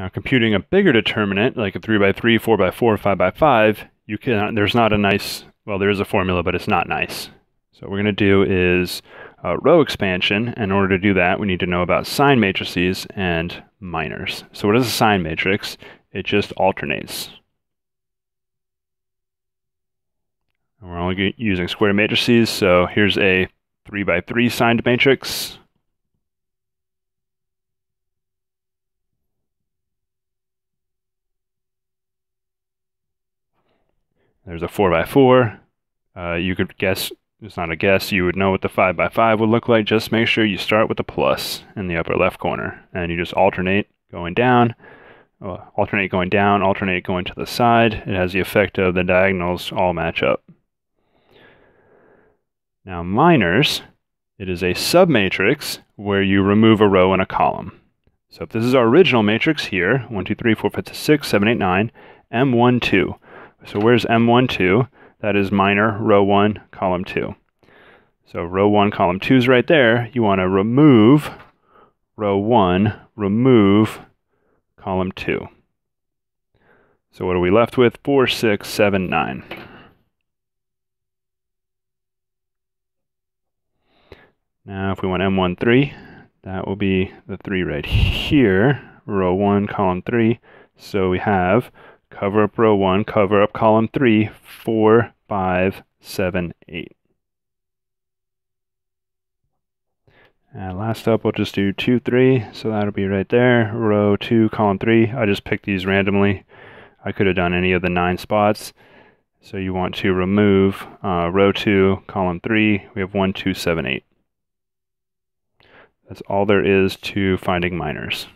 Now, computing a bigger determinant, like a 3 by 3, 4 by 4, 5 by 5, you can, there's not a nice, well, there is a formula, but it's not nice. So what we're going to do is a uh, row expansion. In order to do that, we need to know about sign matrices and minors. So what is a sign matrix? It just alternates. And we're only using square matrices, so here's a 3 by 3 signed matrix. There's a 4x4. Uh, you could guess, it's not a guess, you would know what the 5x5 would look like. Just make sure you start with a plus in the upper left corner. And you just alternate going down, uh, alternate going down, alternate going to the side. It has the effect of the diagonals all match up. Now minors, it is a submatrix where you remove a row and a column. So if this is our original matrix here, 1, 2, 3, 4, 5, 6, 7, 8, 9, M1, 2. So where's M12? That is minor, row 1, column 2. So row 1, column 2 is right there. You want to remove row 1, remove column 2. So what are we left with? 4, 6, 7, 9. Now if we want M13, that will be the 3 right here, row 1, column 3. So we have cover up row 1, cover up column 3, 4, 5, 7, 8. And last up, we'll just do 2, 3, so that'll be right there, row 2, column 3. I just picked these randomly. I could have done any of the nine spots. So you want to remove uh, row 2, column 3. We have 1, 2, 7, 8. That's all there is to finding minors.